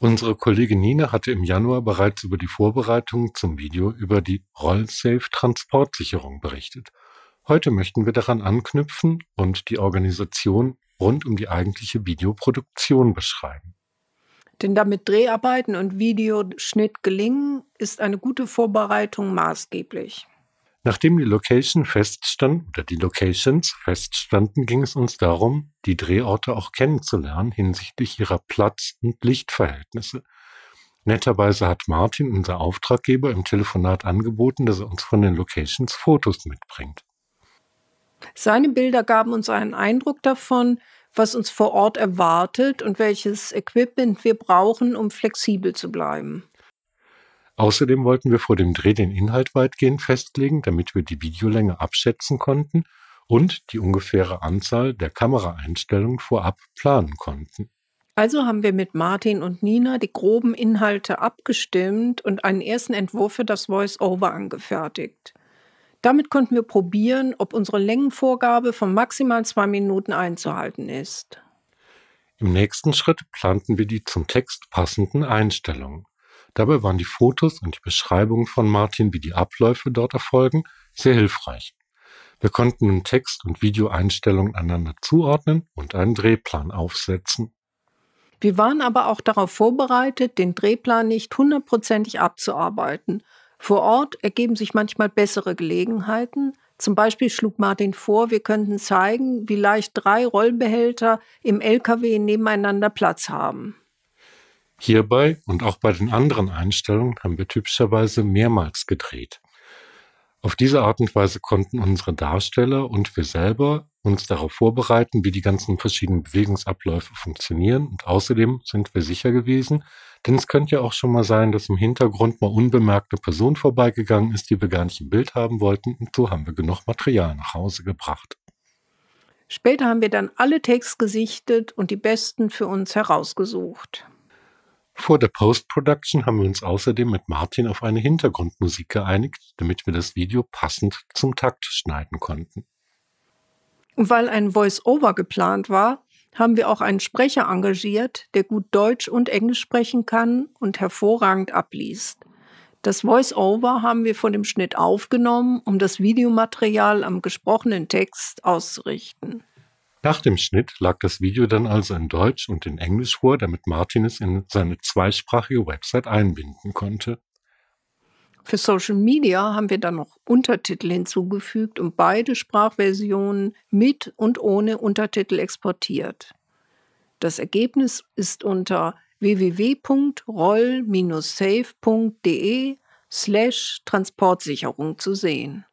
Unsere Kollegin Nina hatte im Januar bereits über die Vorbereitungen zum Video über die Rollsafe-Transportsicherung berichtet. Heute möchten wir daran anknüpfen und die Organisation rund um die eigentliche Videoproduktion beschreiben. Denn damit Dreharbeiten und Videoschnitt gelingen, ist eine gute Vorbereitung maßgeblich. Nachdem die Location feststand oder die Locations feststanden, ging es uns darum, die Drehorte auch kennenzulernen hinsichtlich ihrer Platz- und Lichtverhältnisse. Netterweise hat Martin, unser Auftraggeber, im Telefonat angeboten, dass er uns von den Locations Fotos mitbringt. Seine Bilder gaben uns einen Eindruck davon, was uns vor Ort erwartet und welches Equipment wir brauchen, um flexibel zu bleiben. Außerdem wollten wir vor dem Dreh den Inhalt weitgehend festlegen, damit wir die Videolänge abschätzen konnten und die ungefähre Anzahl der Kameraeinstellungen vorab planen konnten. Also haben wir mit Martin und Nina die groben Inhalte abgestimmt und einen ersten Entwurf für das Voice-Over angefertigt. Damit konnten wir probieren, ob unsere Längenvorgabe von maximal zwei Minuten einzuhalten ist. Im nächsten Schritt planten wir die zum Text passenden Einstellungen. Dabei waren die Fotos und die Beschreibungen von Martin, wie die Abläufe dort erfolgen, sehr hilfreich. Wir konnten nun Text- und Videoeinstellungen einander zuordnen und einen Drehplan aufsetzen. Wir waren aber auch darauf vorbereitet, den Drehplan nicht hundertprozentig abzuarbeiten. Vor Ort ergeben sich manchmal bessere Gelegenheiten. Zum Beispiel schlug Martin vor, wir könnten zeigen, wie leicht drei Rollbehälter im LKW nebeneinander Platz haben. Hierbei und auch bei den anderen Einstellungen haben wir typischerweise mehrmals gedreht. Auf diese Art und Weise konnten unsere Darsteller und wir selber uns darauf vorbereiten, wie die ganzen verschiedenen Bewegungsabläufe funktionieren. Und außerdem sind wir sicher gewesen, denn es könnte ja auch schon mal sein, dass im Hintergrund mal unbemerkt eine Person vorbeigegangen ist, die wir gar nicht im Bild haben wollten. Und so haben wir genug Material nach Hause gebracht. Später haben wir dann alle Takes gesichtet und die besten für uns herausgesucht. Vor der Post-Production haben wir uns außerdem mit Martin auf eine Hintergrundmusik geeinigt, damit wir das Video passend zum Takt schneiden konnten. weil ein Voice-Over geplant war, haben wir auch einen Sprecher engagiert, der gut Deutsch und Englisch sprechen kann und hervorragend abliest. Das Voice-Over haben wir vor dem Schnitt aufgenommen, um das Videomaterial am gesprochenen Text auszurichten. Nach dem Schnitt lag das Video dann also in Deutsch und in Englisch vor, damit Martin es in seine zweisprachige Website einbinden konnte. Für Social Media haben wir dann noch Untertitel hinzugefügt und beide Sprachversionen mit und ohne Untertitel exportiert. Das Ergebnis ist unter www.roll-safe.de slash Transportsicherung zu sehen.